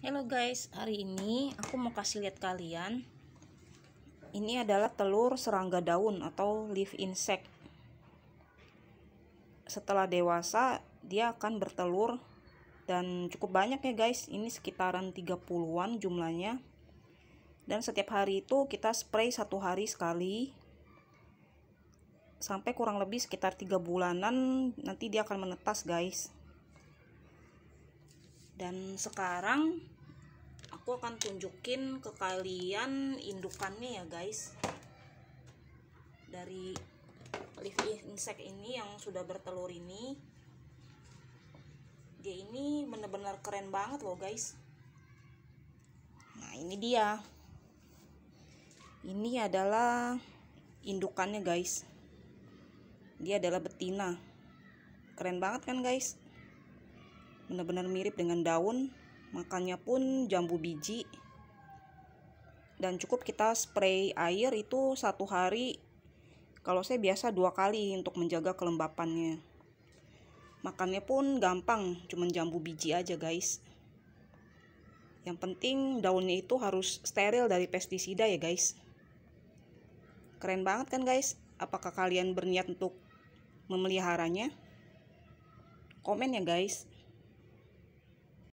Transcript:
Halo guys, hari ini aku mau kasih lihat kalian Ini adalah telur serangga daun atau leaf insect Setelah dewasa, dia akan bertelur Dan cukup banyak ya guys, ini sekitaran 30-an jumlahnya Dan setiap hari itu kita spray satu hari sekali Sampai kurang lebih sekitar 3 bulanan, nanti dia akan menetas guys dan sekarang aku akan tunjukin ke kalian indukannya ya guys dari leaf insect ini yang sudah bertelur ini dia ini benar-benar keren banget loh guys nah ini dia ini adalah indukannya guys dia adalah betina keren banget kan guys benar-benar mirip dengan daun makannya pun jambu biji dan cukup kita spray air itu satu hari kalau saya biasa dua kali untuk menjaga kelembapannya makannya pun gampang cuma jambu biji aja guys yang penting daunnya itu harus steril dari pestisida ya guys keren banget kan guys apakah kalian berniat untuk memeliharanya komen ya guys